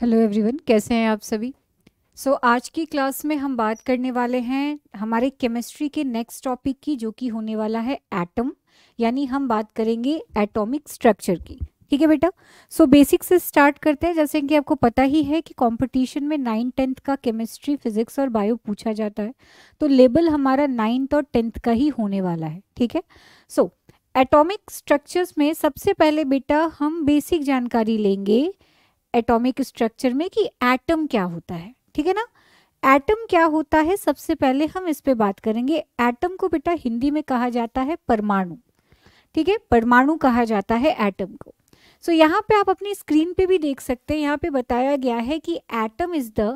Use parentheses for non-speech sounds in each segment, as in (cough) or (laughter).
Hello everyone कैसे हैं आप सभी सो so, आज की क्लास में हम बात करने वाले हैं हमारे केमिस्ट्री के नेक्स्ट टॉपिक की जो कि होने वाला है एटम यानी हम बात करेंगे एटॉमिक स्ट्रक्चर की ठीक है बेटा सो बेसिक से स्टार्ट करते हैं जैसे कि आपको पता ही है कि कंपटीशन में नाइन टेंथ का केमिस्ट्री फिजिक्स और बायो पूछा जाता है तो लेबल हमारा नाइन्थ और टेंथ का ही होने वाला है ठीक है सो एटॉमिक स्ट्रक्चर्स में सबसे पहले बेटा हम बेसिक जानकारी लेंगे एटॉमिक स्ट्रक्चर में कि एटम क्या होता है ठीक है ना एटम क्या होता है सबसे पहले हम इस पे बात करेंगे एटम को बेटा हिंदी में कहा जाता है परमाणु ठीक है परमाणु कहा जाता है एटम को सो so, यहाँ पे आप अपनी स्क्रीन पे भी देख सकते हैं यहाँ पे बताया गया है कि atom is the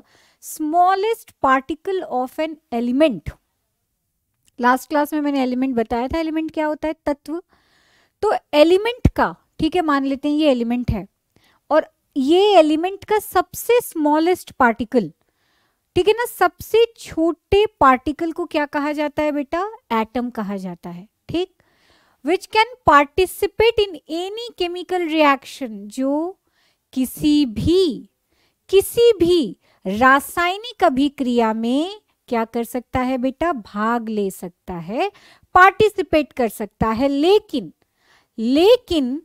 smallest particle of an element last class में मैंने एलिमेंट बताया था एलिमेंट क्या होता है तत्व तो एलिमेंट का ठीक है मान लेते हैं ये एलिमेंट है ये एलिमेंट का सबसे स्मॉलेस्ट पार्टिकल ठीक है ना सबसे छोटे पार्टिकल को क्या कहा जाता है बेटा एटम कहा जाता है ठीक which can participate in any chemical reaction जो किसी भी किसी भी रासायनिक अभिक्रिया में क्या कर सकता है बेटा भाग ले सकता है पार्टिसिपेट कर सकता है लेकिन लेकिन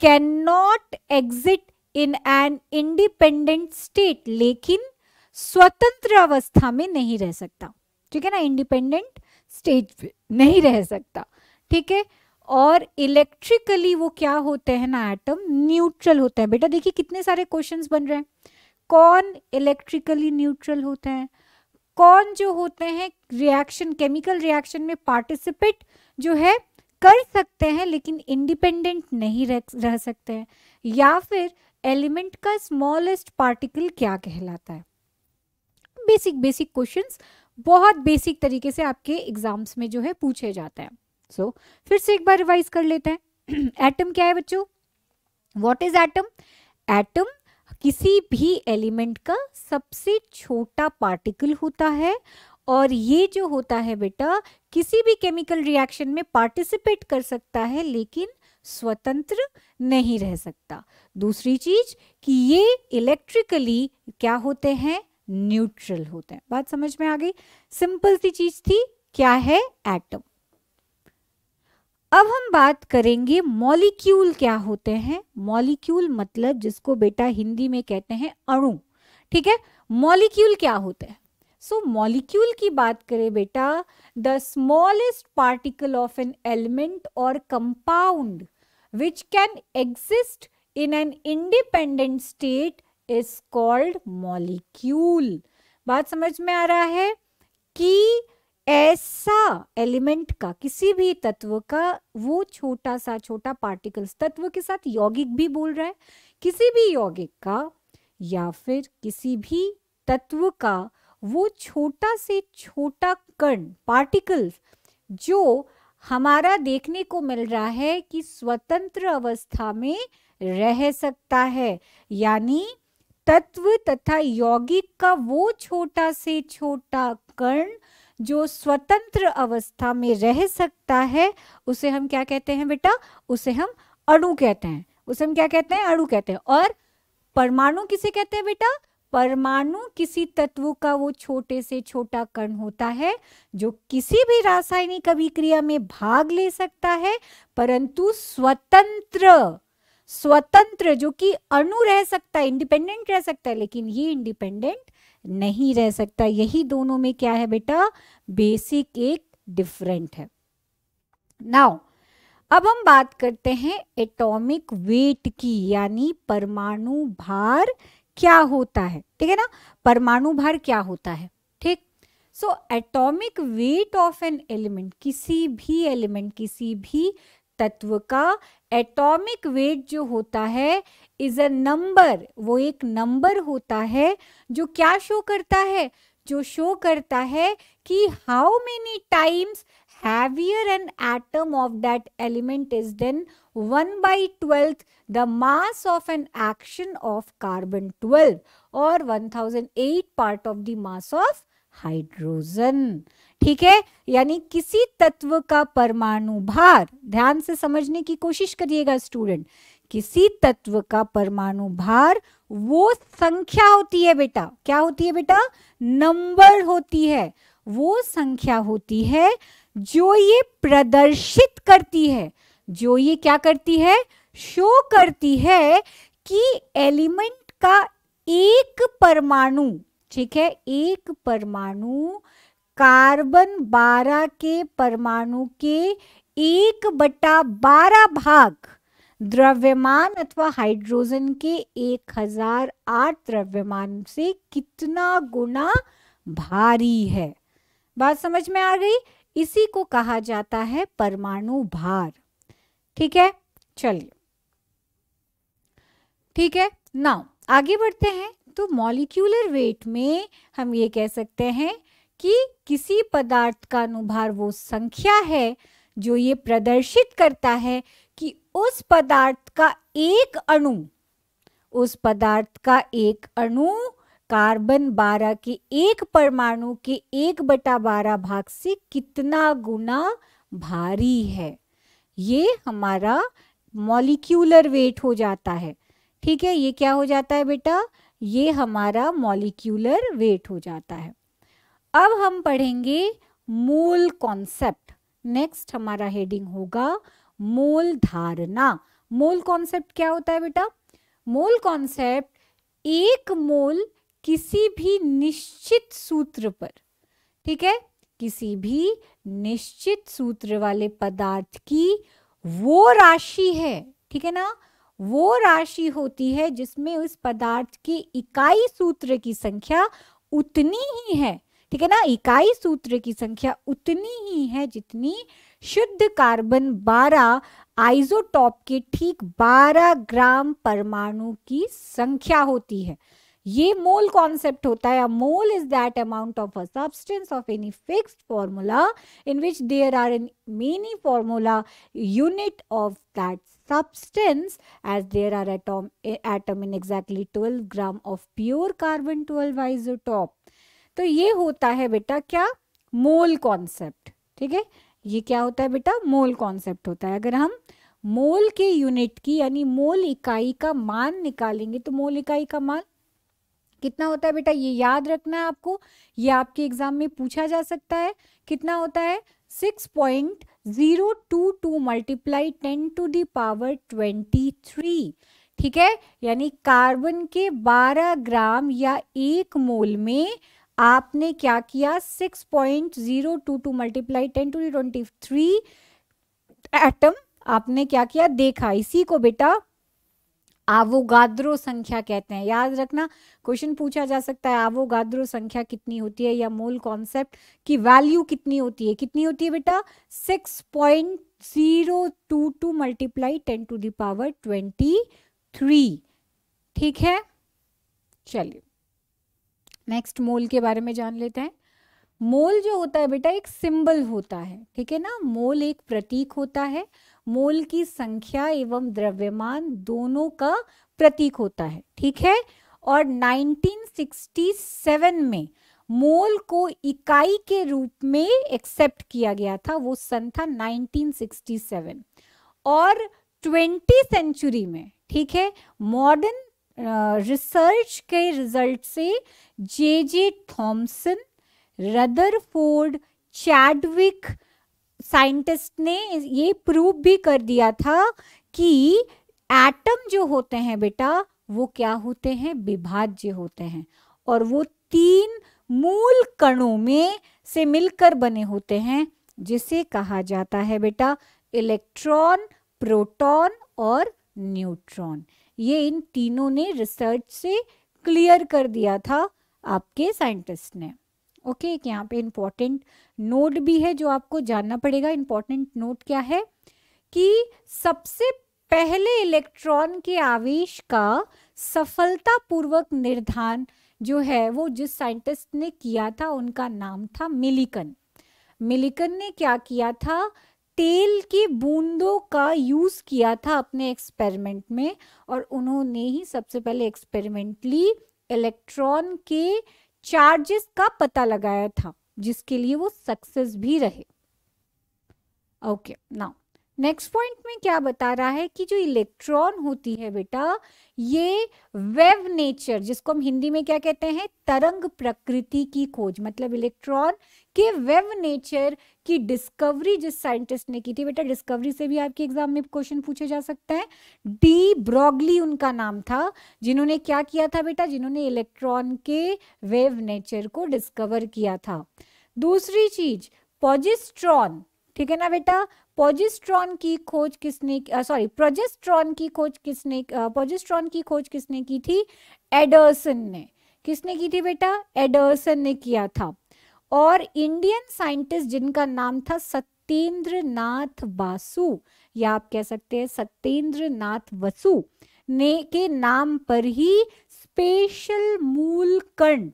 can not exist in an independent state लेकिन स्वतंत्र अवस्था में नहीं रह सकता ठीक है ना इंडिपेंडेंट स्टेट नहीं रह सकता ठीक है और इलेक्ट्रिकली वो क्या होते हैं ना एटम न्यूट्रल होते हैं बेटा देखिए कितने सारे क्वेश्चंस बन रहे हैं कौन इलेक्ट्रिकली न्यूट्रल होते हैं कौन जो होते हैं रिएक्शन केमिकल रिएक्शन में पार्टिसिपेट जो है कर सकते हैं लेकिन इंडिपेंडेंट नहीं रह, रह सकते हैं या फिर एलिमेंट का स्मॉलेस्ट पार्टिकल क्या कहलाता है बेसिक बेसिक क्वेश्चन बहुत बेसिक तरीके से आपके एग्जाम्स में जो है पूछे जाते हैं सो so, फिर से एक बार रिवाइज कर लेते हैं (clears throat) एटम क्या है बच्चों वॉट इज एटम एटम किसी भी एलिमेंट का सबसे छोटा पार्टिकल होता है और ये जो होता है बेटा किसी भी केमिकल रिएक्शन में पार्टिसिपेट कर सकता है लेकिन स्वतंत्र नहीं रह सकता दूसरी चीज कि ये इलेक्ट्रिकली क्या होते हैं न्यूट्रल होते हैं बात समझ में आ गई सिंपल सी चीज थी क्या है एटम अब हम बात करेंगे मॉलिक्यूल क्या होते हैं मॉलिक्यूल मतलब जिसको बेटा हिंदी में कहते हैं अणु ठीक है मॉलिक्यूल क्या होते हैं सो so, मॉलिक्यूल की बात करें बेटा the smallest particle of an element और compound which can exist in an independent state is called molecule. बात समझ में आ रहा है कि ऐसा एलिमेंट का किसी भी तत्व का वो छोटा सा छोटा पार्टिकल्स तत्व के साथ यौगिक भी बोल रहा है किसी भी यौगिक का या फिर किसी भी तत्व का वो छोटा से छोटा कण पार्टिकल्स जो हमारा देखने को मिल रहा है कि स्वतंत्र अवस्था में रह सकता है यानी तत्व तथा यौगिक का वो छोटा से छोटा कर्ण जो स्वतंत्र अवस्था में रह सकता है उसे हम क्या कहते हैं बेटा उसे हम अणु कहते हैं उसे हम क्या कहते हैं अणु कहते हैं और परमाणु किसे कहते हैं बेटा परमाणु किसी तत्व का वो छोटे से छोटा कण होता है जो किसी भी रासायनिक अभिक्रिया में भाग ले सकता है परंतु स्वतंत्र स्वतंत्र जो कि अणु रह सकता है इंडिपेंडेंट रह सकता है लेकिन ये इंडिपेंडेंट नहीं रह सकता यही दोनों में क्या है बेटा बेसिक एक डिफरेंट है नाउ अब हम बात करते हैं एटॉमिक वेट की यानी परमाणु भार क्या होता है ठीक है ना परमाणु भार क्या होता है ठीक so atomic weight of an element किसी भी एलिमेंट किसी भी तत्व का एटॉमिक वेट जो होता है इज अ नंबर वो एक नंबर होता है जो क्या शो करता है जो शो करता है कि how many times heavier an atom of that element is than one by twelfth the mass of an action of carbon twelve और one thousand eight part of the mass of hydrogen ठीक है यानी किसी तत्व का परमाणु भार ध्यान से समझने की कोशिश करिएगा स्टूडेंट किसी तत्व का परमाणु भार वो संख्या होती है बेटा क्या होती है बेटा नंबर होती है वो संख्या होती है जो ये प्रदर्शित करती है जो ये क्या करती है शो करती है कि एलिमेंट का एक परमाणु ठीक है एक परमाणु कार्बन 12 के परमाणु के एक बटा बारह भाग द्रव्यमान अथवा हाइड्रोजन के 1008 द्रव्यमान से कितना गुना भारी है बात समझ में आ गई इसी को कहा जाता है परमाणु भार ठीक है चलिए ठीक है नाउ आगे बढ़ते हैं तो मॉलिक्यूलर वेट में हम ये कह सकते हैं कि किसी पदार्थ का अनुभार वो संख्या है जो ये प्रदर्शित करता है कि उस पदार्थ का एक अणु उस पदार्थ का एक अणु कार्बन 12 के एक परमाणु के एक बटा बारह भाग से कितना गुना भारी है ये हमारा मॉलिक्यूलर वेट हो जाता है ठीक है ये क्या हो जाता है बेटा ये हमारा मॉलिक्यूलर वेट हो जाता है अब हम पढ़ेंगे मूल कॉन्सेप्ट नेक्स्ट हमारा हेडिंग होगा मूल धारणा मूल कॉन्सेप्ट क्या होता है बेटा मूल कॉन्सेप्ट एक मोल किसी भी निश्चित सूत्र पर ठीक है किसी भी निश्चित सूत्र वाले पदार्थ की वो राशि है ठीक है ना वो राशि होती है जिसमें उस पदार्थ की इकाई सूत्र की संख्या उतनी ही है ठीक है ना इकाई सूत्र की संख्या उतनी ही है जितनी शुद्ध कार्बन 12 आइसोटॉप के ठीक 12 ग्राम परमाणु की संख्या होती है ये मोल कॉन्सेप्ट होता है mole is that amount of a substance of any fixed formula in which there are in many formula unit of that substance as there are atom atom in exactly 12 gram of pure carbon 12 isotope तो ये होता है बेटा क्या mole concept ठीक है ये क्या होता है बेटा मोल कॉन्सेप्ट होता है अगर हम मोल के यूनिट की यानी मोल इकाई का मान निकालेंगे तो मोल इकाई का मान कितना होता है बेटा ये याद रखना है आपको ये आपके एग्जाम में पूछा जा सकता है कितना होता है six point zero two two multiply ten to the power twenty three ठीक है यानी कार्बन के बारह ग्राम या एक मोल में आपने क्या किया six point zero two two multiply ten to twenty three atom आपने क्या किया देखा इसी को बेटा आवोगाद्रो संख्या कहते हैं याद रखना क्वेश्चन पूछा जा सकता है आवोगाद्रो संख्या कितनी होती है या मूल कॉन्सेप्ट की वैल्यू कितनी होती है कितनी होती है बेटा six point zero two two multiply ten to the power twenty three ठीक है चलिए नेक्स्ट मोल के बारे में जान लेते हैं मोल जो होता है बेटा एक सिंबल होता है ठीक है ना मोल एक प्रतीक होता है मोल की संख्या एवं द्रव्यमान दोनों का प्रतीक होता है ठीक है और 1967 में मोल को इकाई के रूप में एक्सेप्ट किया गया था वो सन था 1967 और 20 सेंचुरी में ठीक है मॉडर्न रिसर्च के रिजल्ट से J J Thomson Rutherford Chadwick scientist ने ये प्रूव भी कर दिया था कि एटम जो होते हैं बेटा वो क्या होते हैं विभाज्य होते हैं और वो तीन मूल कणों में से मिलकर बने होते हैं जिसे कहा जाता है बेटा इलेक्ट्रॉन प्रोटॉन और न्यूट्रॉन ये इन तीनों ने रिसर्च से क्लियर कर दिया था आपके साइंटिस्ट ने ओके एक यहाँ पे इम्पॉर्टेंट नोट भी है जो आपको जानना पड़ेगा इम्पॉर्टेंट नोट क्या है कि सबसे पहले इलेक्ट्रॉन के आवेश का सफलतापूर्वक निर्धारण जो है वो जिस साइंटिस्ट ने किया था उनका नाम था मिलिकन मिलिकन ने क्या किया था तेल की बूंदों का यूज़ किया था अपने एक्सपेरिमेंट में और उन्होंने ही सबसे पहले एक्सपेरिमेंटली इलेक्ट्रॉन के चार्जेस का पता लगाया था जिसके लिए वो सक्सेस भी रहे ओके नाउ नेक्स्ट पॉइंट में क्या बता रहा है कि जो इलेक्ट्रॉन होती है बेटा ये वेव नेचर जिसको हम हिंदी में क्या कहते हैं तरंग प्रकृति की खोज मतलब इलेक्ट्रॉन के वेव नेचर की डिस्कवरी जिस साइंटिस्ट ने की थी बेटा डिस्कवरी से भी आपके एग्जाम में क्वेश्चन पूछे जा सकते हैं डी ब्रॉगली उनका नाम था जिन्होंने क्या किया था बेटा जिन्होंने इलेक्ट्रॉन के वेव नेचर को डिस्कवर किया था दूसरी चीज पॉजिस्ट्रॉन ठीक है ना बेटा पोजिस्ट्रॉन की खोज किसने सॉरी प्रोजेस्ट्रॉन की खोज किसने पोजिस्ट्रॉन की खोज किसने की थी एडर्सन ने किसने की थी बेटा एडर्सन ने किया था और इंडियन साइंटिस्ट जिनका नाम था सत्येंद्र नाथ बासु या आप कह सकते हैं सत्येंद्र नाथ वसु ने के नाम पर ही स्पेशल मूल कण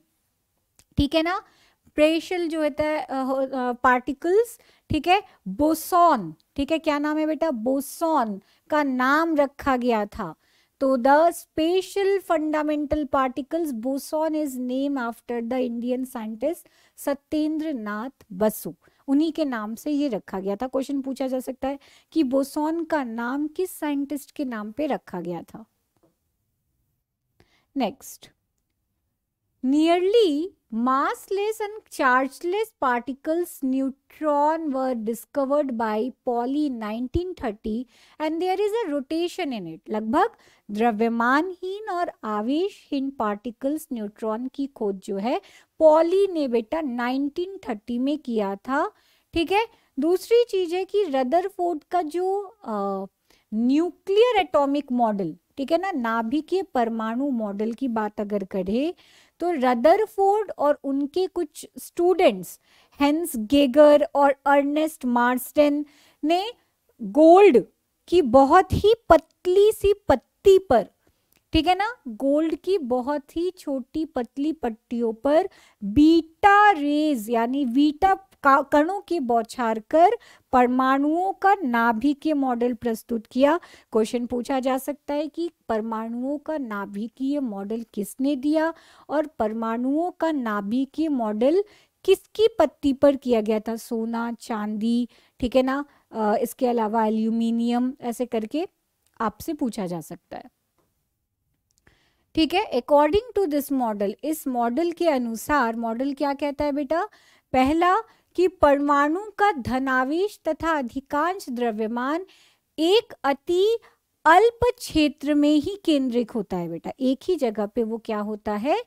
ठीक है ना प्रेशल जो होता है पार्टिकल्स uh, uh, ठीक है बोसॉन ठीक है क्या नाम है बेटा बोसॉन का नाम रखा गया था तो the special fundamental particles boson is name after the Indian scientist Satyendra Nath Basu उन्हीं के नाम से ये रखा गया था क्वेश्चन पूछा जा सकता है कि बोसॉन का नाम किस साइंटिस्ट के नाम पे रखा गया था next Nearly massless and chargeless particles neutron were discovered by Pauli 1930 and there is a rotation in it. लगभग द्रव्यमानहीन और आवेशहीन पार्टिकल्स न्यूट्रॉन की खोज जो है पॉली ने बेटा 1930 में किया था ठीक है दूसरी चीज है कि रदरफोर्ड का जो न्यूक्लियर एटॉमिक मॉडल ठीक है ना नाभिकीय परमाणु मॉडल की बात अगर करें तो रदरफोर्ड और उनके कुछ स्टूडेंट्स हेंस गेगर और अर्नेस्ट मार्स्टन ने गोल्ड की बहुत ही पतली सी पत्ती पर ठीक है ना गोल्ड की बहुत ही छोटी पतली पट्टियों पर बीटा रेज यानी बीटा कणों की बौछार कर परमाणुओं का नाभि के मॉडल प्रस्तुत किया क्वेश्चन पूछा जा सकता है कि परमाणुओं का नाभिकीय मॉडल किसने दिया और परमाणुओं का नाभिकीय मॉडल किसकी पत्ती पर किया गया था सोना चांदी ठीक है ना इसके अलावा एल्यूमिनियम ऐसे करके आपसे पूछा जा सकता है ठीक है अकॉर्डिंग टू दिस मॉडल इस मॉडल के अनुसार मॉडल क्या कहता है बेटा पहला कि परमाणु का धनावेश तथा अधिकांश द्रव्यमान एक अति अल्प क्षेत्र में ही केंद्रित होता है बेटा एक ही जगह पे वो क्या होता है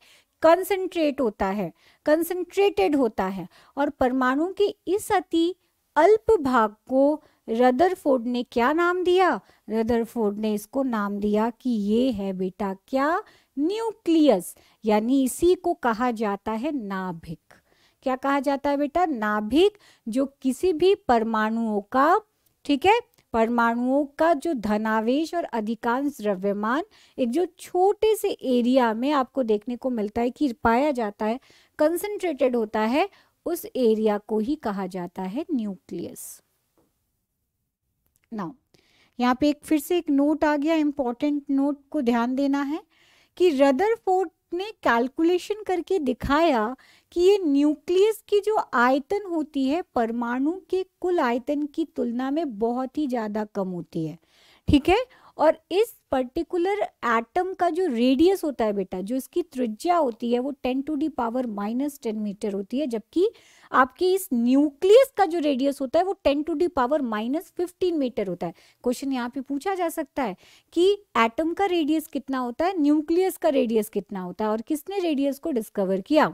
कंसंट्रेट होता है कंसंट्रेटेड होता है और परमाणु के इस अति अल्प भाग को रदरफोर्ड ने क्या नाम दिया रदरफोर्ड ने इसको नाम दिया कि ये है बेटा क्या न्यूक्लियस यानी इसी को कहा जाता है नाभिक क्या कहा जाता है बेटा नाभिक जो किसी भी परमाणुओं का ठीक है परमाणुओं का जो धनावेश और अधिकांश द्रव्यमान एक जो छोटे से एरिया में आपको देखने को मिलता है कि पाया जाता है कंसंट्रेटेड होता है उस एरिया को ही कहा जाता है न्यूक्लियस नाउ यहाँ पे एक फिर से एक नोट आ गया इंपॉर्टेंट नोट को ध्यान देना है कि रदरफोर्ड ने कैलकुलेशन करके दिखाया कि ये न्यूक्लियस की जो आयतन होती है परमाणु के कुल आयतन की तुलना में बहुत ही ज़्यादा कम होती है ठीक है और इस पर्टिकुलर एटम का जो रेडियस होता है बेटा जो इसकी त्रिज्या होती है वो ten to the power minus ten metre होती है जबकि आपके इस न्यूक्लियस का जो रेडियस होता है वो ten to the power minus fifteen metre होता है क्वेश्चन यहाँ पे पूछा जा सकता है कि एटम का रेडियस कितना होता है न्यूक्लियस का रेडियस कितना होता है और किसने रेडियस को डिस्कवर किया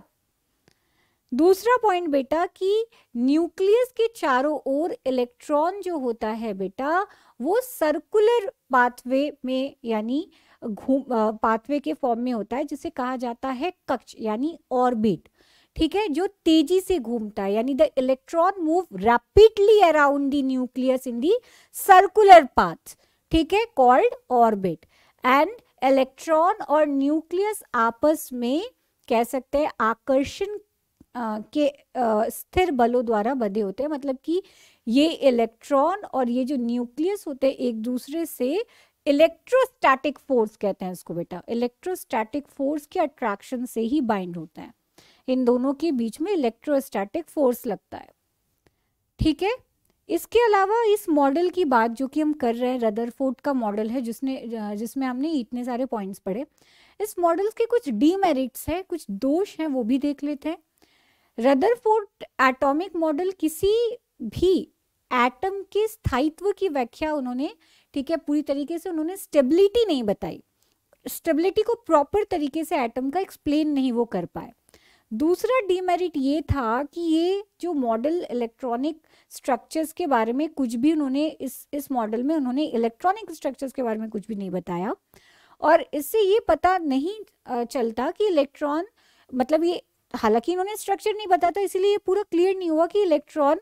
दूसरा पॉइंट बेटा कि न्यूक्लियस के चारों ओर इलेक्ट्रॉन जो होता है बेटा वो सर्कुलर पाथवे में यानी घूम पाथवे के फॉर्म में होता है जिसे कहा जाता है कक्ष यानी ऑर्बिट ठीक है जो तेजी से घूमता है यानी the electron move rapidly around the nucleus in the circular path ठीक है कॉल्ड ऑर्बिट एंड इलेक्ट्रॉन और न्यूक्लियस आपस में कह सकते हैं आकर्षण के स्थिर बलों द्वारा बधे होते हैं मतलब कि ये इलेक्ट्रॉन और ये जो न्यूक्लियस होते हैं एक दूसरे से इलेक्ट्रोस्टैटिक फोर्स कहते हैं इसको बेटा इलेक्ट्रोस्टैटिक फोर्स के अट्रैक्शन से ही बाइंड होता है इन दोनों के बीच में इलेक्ट्रोस्टैटिक फोर्स लगता है ठीक है इसके अलावा इस मॉडल की बात जो कि हम कर रहे हैं रदरफोर्ड का मॉडल है जिसने जिसमें हमने इतने सारे पॉइंट्स पढ़े इस मॉडल के कुछ डीमेरिट्स हैं कुछ दोष हैं वो भी देख लेते हैं रदरफोर्ड एटॉमिक मॉडल किसी भी एटम के स्थायित्व की व्याख्या उन्होंने ठीक है पूरी तरीके से उन्होंने स्टेबिलिटी नहीं बताई स्टेबिलिटी को प्रॉपर तरीके से एटम का एक्सप्लेन नहीं वो कर पाए दूसरा डीमेरिट ये था कि ये जो मॉडल इलेक्ट्रॉनिक स्ट्रक्चर्स के बारे में कुछ भी उन्होंने इस इस मॉडल में उन्होंने इलेक्ट्रॉनिक स्ट्रक्चर्स के बारे में कुछ भी नहीं बताया और इससे ये पता नहीं चलता कि इलेक्ट्रॉन मतलब ये हालांकि इन्होंने स्ट्रक्चर नहीं बताया तो ये पूरा क्लियर नहीं हुआ कि इलेक्ट्रॉन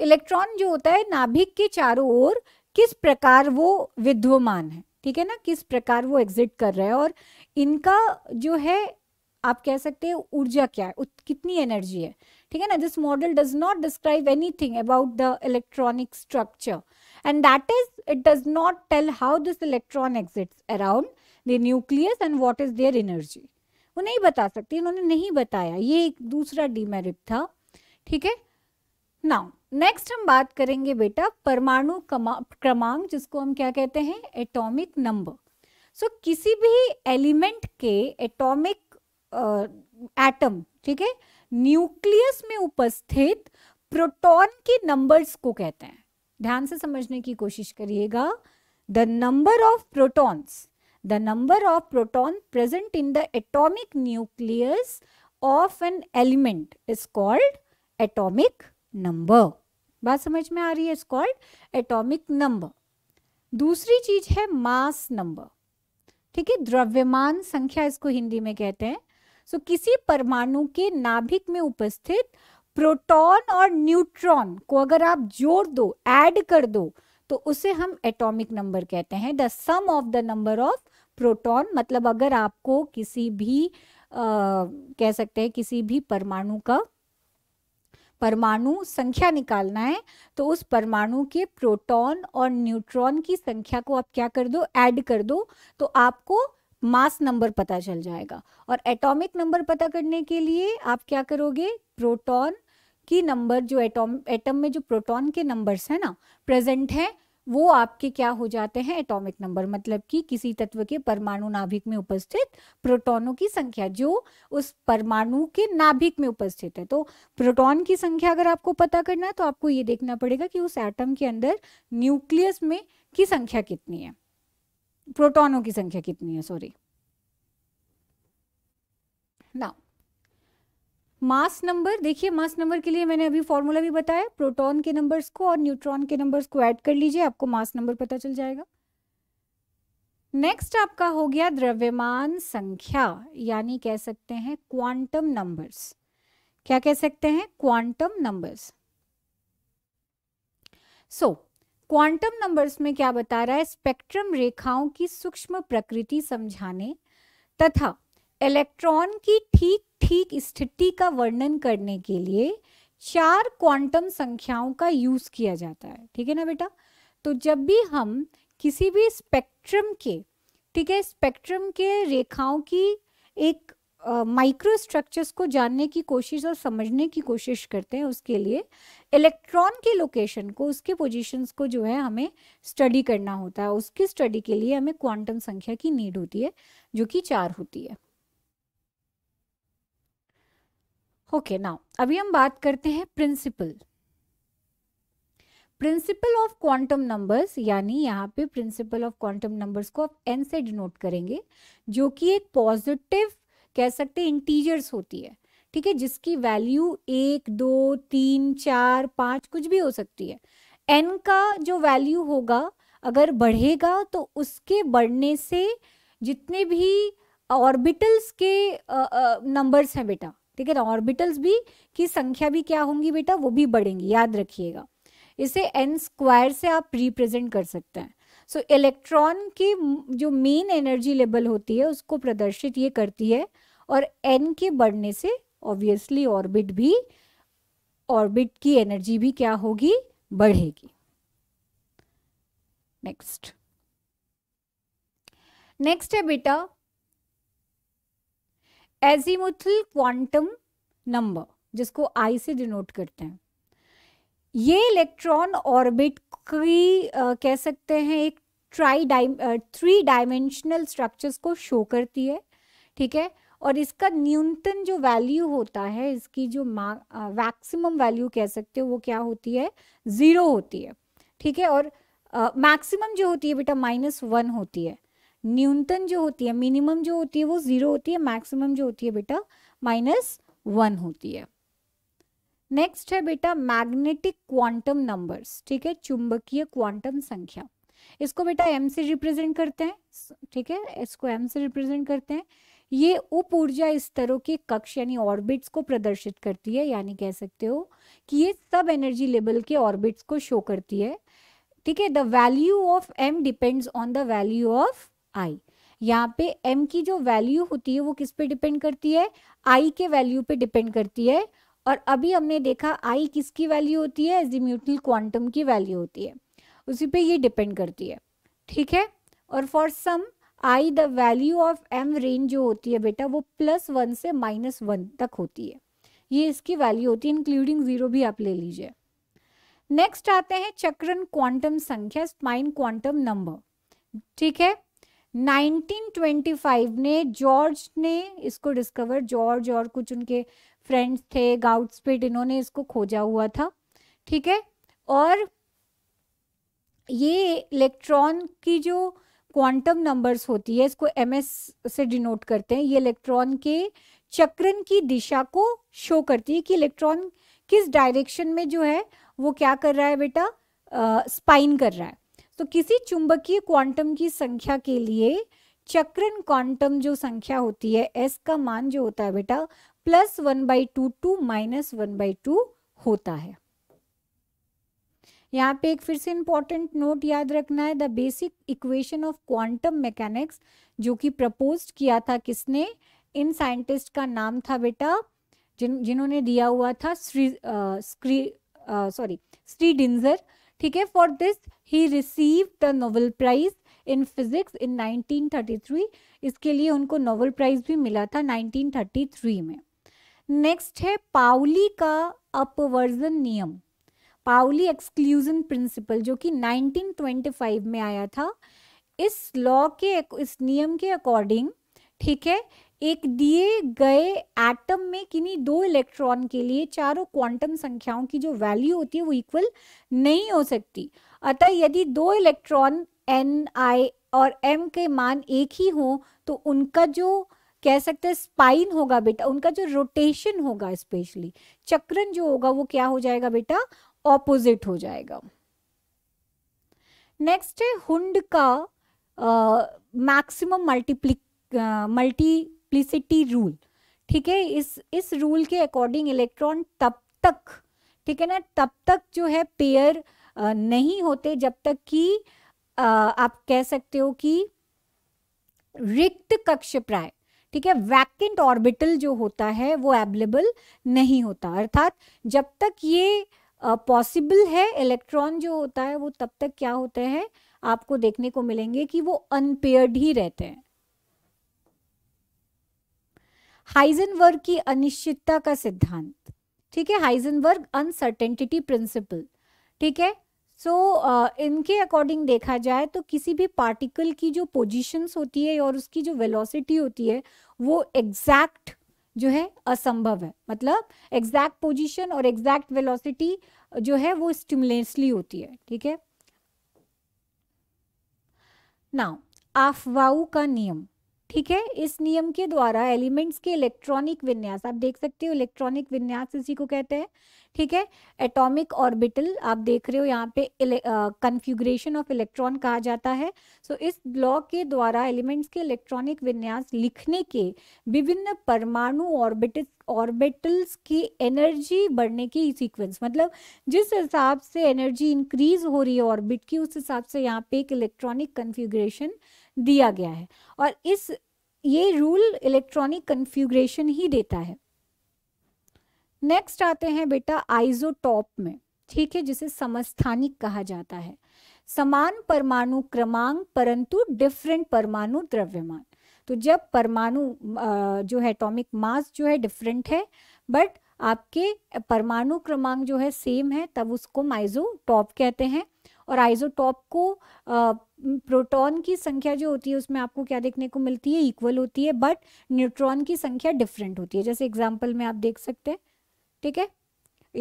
इलेक्ट्रॉन जो होता है नाभिक के चारों ओर किस प्रकार वो विद्वमान है ठीक है ना किस प्रकार वो एग्जिट कर रहा है और इनका जो है आप कह सकते हैं ऊर्जा क्या है कितनी एनर्जी है ठीक है ना this model does not describe thing about the electronic structure and that is it does not tell how this electron exist around the nucleus and what is their energy वो नहीं बता सकती उन्होंने नहीं बताया ये एक दूसरा डिमेरिट था ठीक है नाउ नेक्स्ट हम बात करेंगे बेटा परमाणु क्रमांक जिसको हम क्या कहते हैं एटॉमिक नंबर सो किसी भी एलिमेंट के एटॉमिक एटम ठीक है न्यूक्लियस में उपस्थित प्रोटॉन के नंबर्स को कहते हैं ध्यान से समझने की कोशिश करिएगा the number of protons The number of proton present in the atomic nucleus of an element is called atomic number. बात समझ में आ रही है इज कॉल्ड एटॉमिक नंबर दूसरी चीज है मास नंबर ठीक है द्रव्यमान संख्या इसको हिंदी में कहते हैं सो so, किसी परमाणु के नाभिक में उपस्थित प्रोटॉन और न्यूट्रॉन को अगर आप जोड़ दो ऐड कर दो तो उसे हम एटॉमिक नंबर कहते हैं the sum of the number of proton मतलब अगर आपको किसी भी आ, कह सकते हैं किसी भी परमाणु का परमाणु संख्या निकालना है तो उस परमाणु के प्रोटॉन और न्यूट्रॉन की संख्या को आप क्या कर दो ऐड कर दो तो आपको मास नंबर पता चल जाएगा और एटॉमिक नंबर पता करने के लिए आप क्या करोगे प्रोटॉन की नंबर जो एटॉम एटम में जो प्रोटॉन के नंबर्स है ना प्रेजेंट है वो आपके क्या हो जाते हैं एटॉमिक नंबर मतलब कि किसी तत्व के परमाणु नाभिक में उपस्थित प्रोटॉनों की संख्या जो उस परमाणु के नाभिक में उपस्थित है तो प्रोटॉन की संख्या अगर आपको पता करना है तो आपको ये देखना पड़ेगा कि उस एटम के अंदर न्यूक्लियस में की संख्या कितनी है प्रोटोनों की संख्या कितनी है सॉरी नाउ मास नंबर देखिए मास नंबर के लिए मैंने अभी फॉर्मूला भी बताया प्रोटॉन के नंबर्स को और न्यूट्रॉन के नंबर्स को ऐड कर लीजिए आपको मास नंबर पता चल जाएगा नेक्स्ट आपका हो गया द्रव्यमान संख्या यानी कह सकते हैं क्वांटम नंबर्स क्या कह सकते हैं quantum numbers so quantum numbers में क्या बता रहा है स्पेक्ट्रम रेखाओं की सूक्ष्म प्रकृति समझाने तथा इलेक्ट्रॉन की ठीक ठीक स्थिति का वर्णन करने के लिए चार क्वांटम संख्याओं का यूज किया जाता है ठीक है ना बेटा तो जब भी हम किसी भी स्पेक्ट्रम के ठीक है स्पेक्ट्रम के रेखाओं की एक माइक्रो uh, स्ट्रक्चर्स को जानने की कोशिश और समझने की कोशिश करते हैं उसके लिए इलेक्ट्रॉन के लोकेशन को उसके पोजीशंस को जो है हमें स्टडी करना होता है उसकी स्टडी के लिए हमें क्वांटम संख्या की नीड होती है जो कि चार होती है ओके नाउ अभी हम बात करते हैं principal principal of quantum numbers यानी यहाँ पे प्रिंसिपल ऑफ क्वांटम नंबर्स को आप एन से डिनोट करेंगे जो कि एक पॉजिटिव कह सकते हैं इंटीजर्स होती है ठीक है जिसकी वैल्यू एक दो तीन चार पाँच कुछ भी हो सकती है एन का जो वैल्यू होगा अगर बढ़ेगा तो उसके बढ़ने से जितने भी ऑर्बिटल्स के नंबर्स हैं बेटा ठीक है ना ऑर्बिटल्स भी की संख्या भी क्या होंगी बेटा वो भी बढ़ेंगी याद रखिएगा इसे एन स्क्वायर से आप रिप्रेजेंट कर सकते हैं सो so, इलेक्ट्रॉन की जो मेन एनर्जी लेवल होती है उसको प्रदर्शित ये करती है और एन के बढ़ने से ऑब्वियसली ऑर्बिट भी ऑर्बिट की एनर्जी भी क्या होगी बढ़ेगी नेक्स्ट नेक्स्ट है बेटा एजीमुथल क्वांटम नंबर जिसको आई से डिनोट करते हैं ये इलेक्ट्रॉन ऑर्बिट की आ, कह सकते हैं एक tri dime three dimensional structures को शो करती है ठीक है और इसका न्यूनतम जो वैल्यू होता है इसकी जो मैक्सिमम वैल्यू कह सकते हो वो क्या होती है ज़ीरो होती है ठीक है और मैक्सिमम जो होती है बेटा माइनस वन होती है न्यूनतम जो होती है मिनिमम जो होती है वो ज़ीरो होती है मैक्सिमम जो होती है बेटा माइनस वन होती है नेक्स्ट है बेटा मैग्नेटिक क्वांटम नंबर्स ठीक है चुंबकीय क्वांटम संख्या इसको बेटा एम से रिप्रेजेंट करते हैं ठीक है इसको एम से रिप्रेजेंट करते हैं ये उप ऊर्जा स्तरों के कक्ष यानी ऑर्बिट्स को प्रदर्शित करती है यानी कह सकते हो कि ये सब एनर्जी लेवल के ऑर्बिट्स को शो करती है ठीक है the value of M depends on the value of I यहाँ पे एम की जो वैल्यू होती है वो किस पे डिपेंड करती है आई के वैल्यू पे डिपेंड करती है और अभी हमने देखा आई किसकी वैल्यू होती है एज म्यूटल क्वांटम की वैल्यू होती है उसी पे ये डिपेंड करती है ठीक है और for some I the value of M range जो होती है बेटा वो प्लस वन से माइनस वन तक होती है ये इसकी वैल्यू होती है इंक्लूडिंग जीरो भी आप ले लीजिए नेक्स्ट आते हैं चक्रन क्वांटम संख्या स्पाइन क्वांटम नंबर ठीक है 1925 ने जॉर्ज ने इसको डिस्कवर जॉर्ज और कुछ उनके फ्रेंड्स थे गाउटस्पिट इन्होंने इसको खोजा हुआ था ठीक है और ये इलेक्ट्रॉन की जो क्वांटम नंबर्स होती है इसको एस से डिनोट करते हैं ये इलेक्ट्रॉन के चक्रण की दिशा को शो करती है कि इलेक्ट्रॉन किस डायरेक्शन में जो है वो क्या कर रहा है बेटा स्पाइन कर रहा है तो किसी चुंबकीय क्वांटम की संख्या के लिए चक्रण क्वांटम जो संख्या होती है एस का मान जो होता है बेटा plus one by two to minus one by two होता है यहाँ पे एक फिर से इंपॉर्टेंट नोट याद रखना है the basic equation of quantum mechanics जो कि प्रपोज किया था किसने इन साइंटिस्ट का नाम था बेटा जिन जिन्होंने दिया हुआ था श्री सॉरी श्री डिंजर ठीक है for this he receive the Nobel prize in physics in 1933 इसके लिए उनको नोबल प्राइज भी मिला था 1933 में नेक्स्ट है पाउली का अपवर्जन नियम पाउली एक्सक्लूजन प्रिंसिपल जो कि 1925 में आया था इस लॉ के इस नियम के अकॉर्डिंग ठीक है एक दिए गए एटम में किन्हीं दो इलेक्ट्रॉन के लिए चारों क्वांटम संख्याओं की जो वैल्यू होती है वो इक्वल नहीं हो सकती अतः यदि दो इलेक्ट्रॉन एन आई और एम के मान एक ही हो तो उनका जो कह सकते हैं स्पाइन होगा बेटा उनका जो रोटेशन होगा स्पेशली चक्रण जो होगा वो क्या हो जाएगा बेटा ऑपोजिट हो जाएगा नेक्स्ट है हुंड का maximum multiplic multi multiplicity rule ठीक है इस इस रूल के अकॉर्डिंग इलेक्ट्रॉन तब तक ठीक है ना तब तक जो है पेयर नहीं होते जब तक कि आप कह सकते हो कि रिक्त कक्ष प्राय ठीक है वैकेंट ऑर्बिटल जो होता है वो एवेलेबल नहीं होता अर्थात जब तक ये पॉसिबल है इलेक्ट्रॉन जो होता है वो तब तक क्या होते हैं आपको देखने को मिलेंगे कि वो अनपेयर्ड ही रहते हैं हाइजनवर्ग की अनिश्चितता का सिद्धांत ठीक है हाइजनवर्ग अनसर्टेंटिटी प्रिंसिपल ठीक है सो so, uh, इनके अकॉर्डिंग देखा जाए तो किसी भी पार्टिकल की जो पोजीशंस होती है और उसकी जो वेलोसिटी होती है वो एग्जैक्ट जो है असंभव है मतलब एग्जैक्ट पोजीशन और एग्जैक्ट वेलोसिटी जो है वो स्टिमुलेसली होती है ठीक है नाउ अफवाऊ का नियम ठीक है इस नियम के द्वारा एलिमेंट्स के इलेक्ट्रॉनिक विन्यास आप देख सकते हो इलेक्ट्रॉनिक विन्यास इसी को कहते हैं ठीक है एटॉमिक ऑर्बिटल आप देख रहे हो यहाँ पे कन्फ्यूग्रेशन ऑफ इलेक्ट्रॉन कहा जाता है सो so, इस ब्लॉक के द्वारा एलिमेंट्स के इलेक्ट्रॉनिक विन्यास लिखने के विभिन्न परमाणु ऑर्बिट ऑर्बिटल्स की एनर्जी बढ़ने की सीक्वेंस मतलब जिस हिसाब से एनर्जी इंक्रीज हो रही है ऑर्बिट की उस हिसाब से यहाँ पे एक इलेक्ट्रॉनिक कन्फ्यूग्रेशन दिया गया है और इस ये रूल इलेक्ट्रॉनिक कन्फ्यूग्रेशन ही देता है नेक्स्ट आते हैं बेटा आइजोटॉप में ठीक है जिसे समस्थानिक कहा जाता है समान परमाणु क्रमांक परंतु डिफरेंट परमाणु द्रव्यमान तो जब परमाणु जो है एटॉमिक मास जो है डिफरेंट है बट आपके परमाणु क्रमांक जो है सेम है तब उसको माइजोटॉप कहते हैं और आइसोटॉप को प्रोटॉन की संख्या जो होती है उसमें आपको क्या देखने को मिलती है इक्वल होती है बट न्यूट्रॉन की संख्या डिफरेंट होती है जैसे एग्जाम्पल में आप देख सकते हैं ठीक है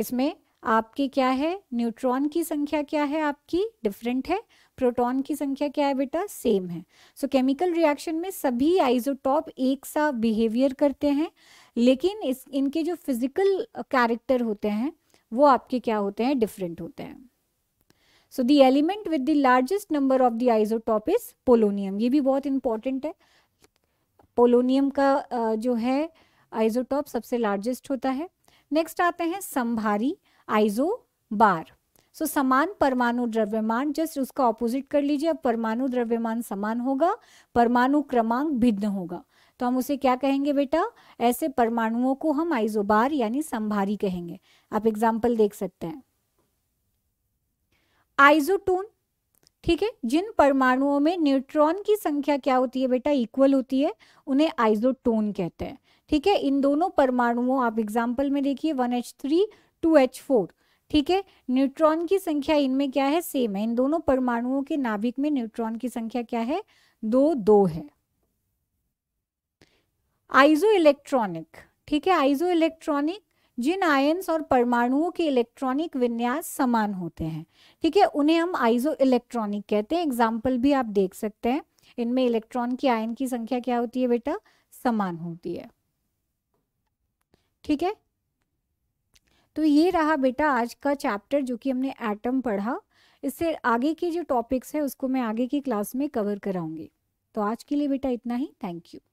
इसमें आपके क्या है न्यूट्रॉन की संख्या क्या है आपकी डिफरेंट है प्रोटॉन की संख्या क्या है बेटा सेम है सो केमिकल रिएक्शन में सभी आइसोटॉप एक सा बिहेवियर करते हैं लेकिन इस इनके जो फिजिकल कैरेक्टर होते हैं वो आपके क्या होते हैं डिफरेंट होते हैं so the element with the largest number of the isotope is polonium ये भी बहुत इंपॉर्टेंट है पोलोनियम का जो है आइजोटॉप सबसे लार्जेस्ट होता है नेक्स्ट आते हैं संभारी आइजो बार सो so, समान परमाणु द्रव्यमान जस्ट उसका ऑपोजिट कर लीजिए अब परमाणु द्रव्यमान समान होगा परमाणु क्रमांक भिन्न होगा तो हम उसे क्या कहेंगे बेटा ऐसे परमाणुओं को हम आइजोबार यानी संभारी कहेंगे आप एग्जाम्पल देख सकते हैं आइजोटोन ठीक है जिन परमाणुओं में न्यूट्रॉन की संख्या क्या होती है बेटा इक्वल होती है उन्हें आइजोटोन कहते हैं ठीक है इन दोनों परमाणुओं आप एग्जाम्पल में देखिए one H three two H four ठीक है न्यूट्रॉन की संख्या इनमें क्या है सेम है इन दोनों परमाणुओं के नाभिक में न्यूट्रॉन की संख्या क्या है दो दो है आइजो ठीक है आइजो इलेक्ट्रॉनिक जिन आयन्स और परमाणुओं के इलेक्ट्रॉनिक विन्यास समान होते हैं ठीक है उन्हें हम आइजो इलेक्ट्रॉनिक कहते हैं एग्जाम्पल भी आप देख सकते हैं इनमें इलेक्ट्रॉन की आयन की संख्या क्या होती है बेटा समान होती है ठीक है तो ये रहा बेटा आज का चैप्टर जो कि हमने एटम पढ़ा इससे आगे की जो टॉपिक्स है उसको मैं आगे की क्लास में कवर कराऊंगी तो आज के लिए बेटा इतना ही थैंक यू